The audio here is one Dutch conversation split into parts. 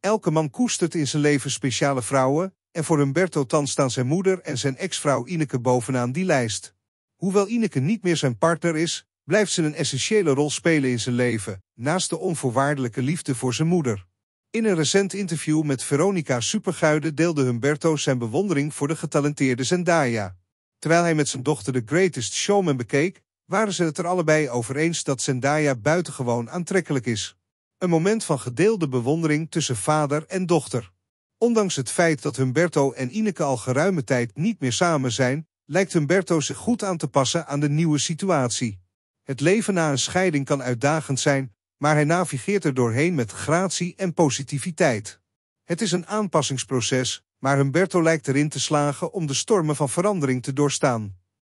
Elke man koestert in zijn leven speciale vrouwen, en voor Humberto Tan staan zijn moeder en zijn ex-vrouw Ineke bovenaan die lijst. Hoewel Ineke niet meer zijn partner is, blijft ze een essentiële rol spelen in zijn leven, naast de onvoorwaardelijke liefde voor zijn moeder. In een recent interview met Veronica Superguide deelde Humberto zijn bewondering voor de getalenteerde Zendaya. Terwijl hij met zijn dochter The Greatest Showman bekeek, waren ze het er allebei over eens dat Zendaya buitengewoon aantrekkelijk is. Een moment van gedeelde bewondering tussen vader en dochter. Ondanks het feit dat Humberto en Ineke al geruime tijd niet meer samen zijn, lijkt Humberto zich goed aan te passen aan de nieuwe situatie. Het leven na een scheiding kan uitdagend zijn, maar hij navigeert er doorheen met gratie en positiviteit. Het is een aanpassingsproces, maar Humberto lijkt erin te slagen om de stormen van verandering te doorstaan.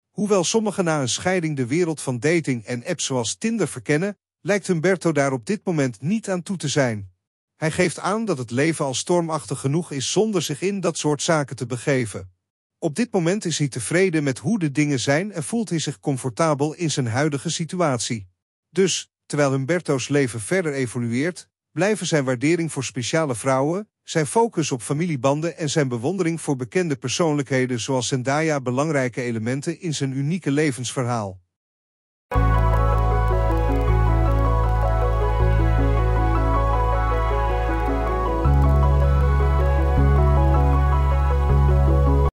Hoewel sommigen na een scheiding de wereld van dating en apps zoals Tinder verkennen, lijkt Humberto daar op dit moment niet aan toe te zijn. Hij geeft aan dat het leven al stormachtig genoeg is zonder zich in dat soort zaken te begeven. Op dit moment is hij tevreden met hoe de dingen zijn en voelt hij zich comfortabel in zijn huidige situatie. Dus, terwijl Humberto's leven verder evolueert, blijven zijn waardering voor speciale vrouwen, zijn focus op familiebanden en zijn bewondering voor bekende persoonlijkheden zoals Zendaya belangrijke elementen in zijn unieke levensverhaal.